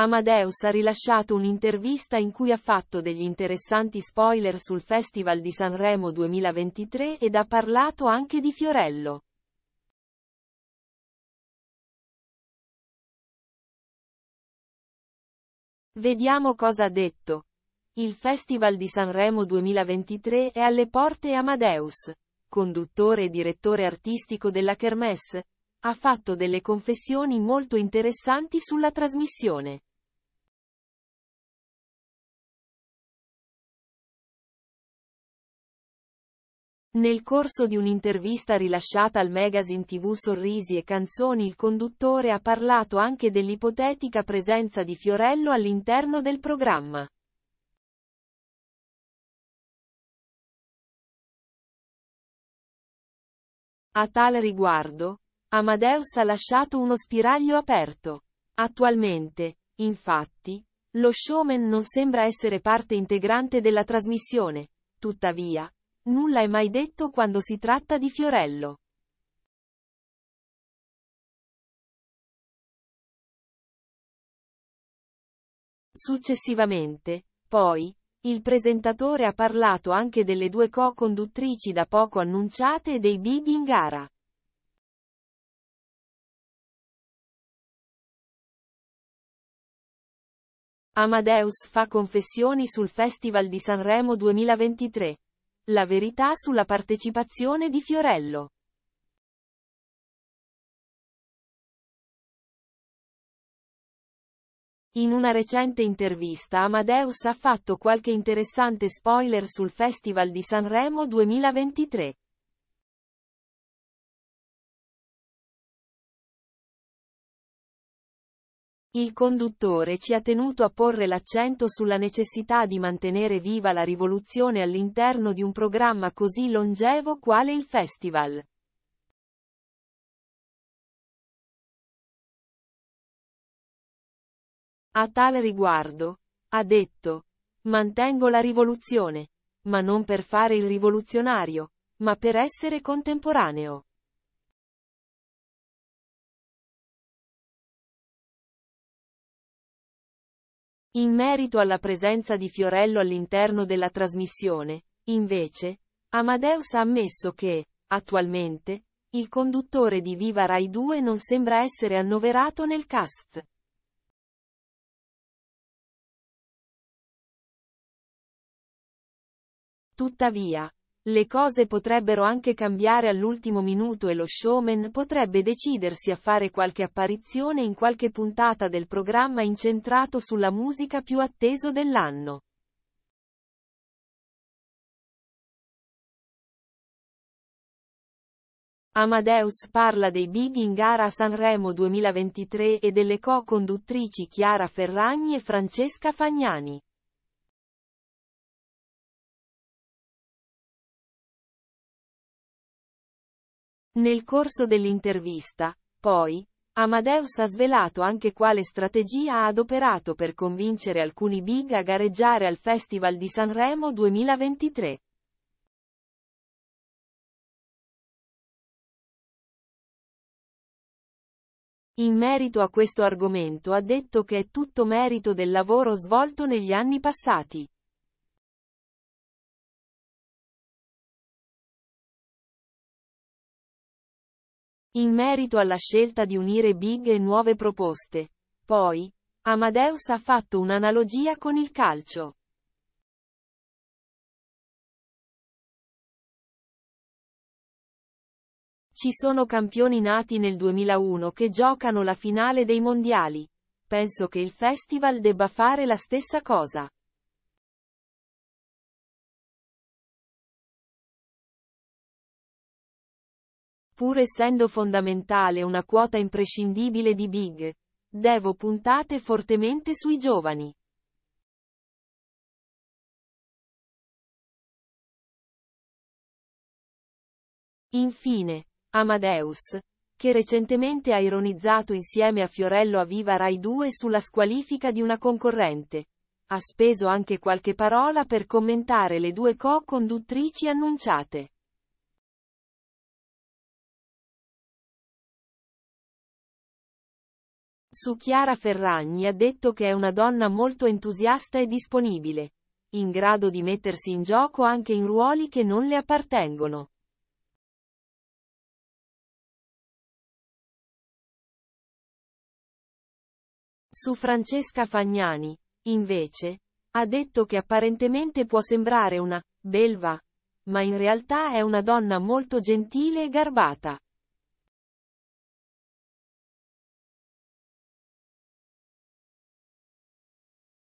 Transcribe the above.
Amadeus ha rilasciato un'intervista in cui ha fatto degli interessanti spoiler sul Festival di Sanremo 2023 ed ha parlato anche di Fiorello. Vediamo cosa ha detto. Il Festival di Sanremo 2023 è alle porte Amadeus, conduttore e direttore artistico della Kermesse, ha fatto delle confessioni molto interessanti sulla trasmissione. Nel corso di un'intervista rilasciata al magazine TV Sorrisi e Canzoni il conduttore ha parlato anche dell'ipotetica presenza di Fiorello all'interno del programma. A tal riguardo, Amadeus ha lasciato uno spiraglio aperto. Attualmente, infatti, lo showman non sembra essere parte integrante della trasmissione. Tuttavia, Nulla è mai detto quando si tratta di Fiorello. Successivamente, poi, il presentatore ha parlato anche delle due co-conduttrici da poco annunciate e dei big in gara. Amadeus fa confessioni sul Festival di Sanremo 2023. La verità sulla partecipazione di Fiorello. In una recente intervista Amadeus ha fatto qualche interessante spoiler sul Festival di Sanremo 2023. Il conduttore ci ha tenuto a porre l'accento sulla necessità di mantenere viva la rivoluzione all'interno di un programma così longevo quale il festival. A tal riguardo, ha detto, mantengo la rivoluzione, ma non per fare il rivoluzionario, ma per essere contemporaneo. In merito alla presenza di Fiorello all'interno della trasmissione, invece, Amadeus ha ammesso che, attualmente, il conduttore di Viva Rai 2 non sembra essere annoverato nel cast. Tuttavia, le cose potrebbero anche cambiare all'ultimo minuto e lo showman potrebbe decidersi a fare qualche apparizione in qualche puntata del programma incentrato sulla musica più atteso dell'anno. Amadeus parla dei big in gara a Sanremo 2023 e delle co-conduttrici Chiara Ferragni e Francesca Fagnani. Nel corso dell'intervista, poi, Amadeus ha svelato anche quale strategia ha adoperato per convincere alcuni big a gareggiare al Festival di Sanremo 2023. In merito a questo argomento ha detto che è tutto merito del lavoro svolto negli anni passati. In merito alla scelta di unire big e nuove proposte, poi, Amadeus ha fatto un'analogia con il calcio. Ci sono campioni nati nel 2001 che giocano la finale dei mondiali. Penso che il festival debba fare la stessa cosa. pur essendo fondamentale una quota imprescindibile di big. Devo puntate fortemente sui giovani. Infine, Amadeus, che recentemente ha ironizzato insieme a Fiorello Aviva Rai 2 sulla squalifica di una concorrente. Ha speso anche qualche parola per commentare le due co-conduttrici annunciate. su Chiara Ferragni ha detto che è una donna molto entusiasta e disponibile, in grado di mettersi in gioco anche in ruoli che non le appartengono. Su Francesca Fagnani, invece, ha detto che apparentemente può sembrare una belva, ma in realtà è una donna molto gentile e garbata.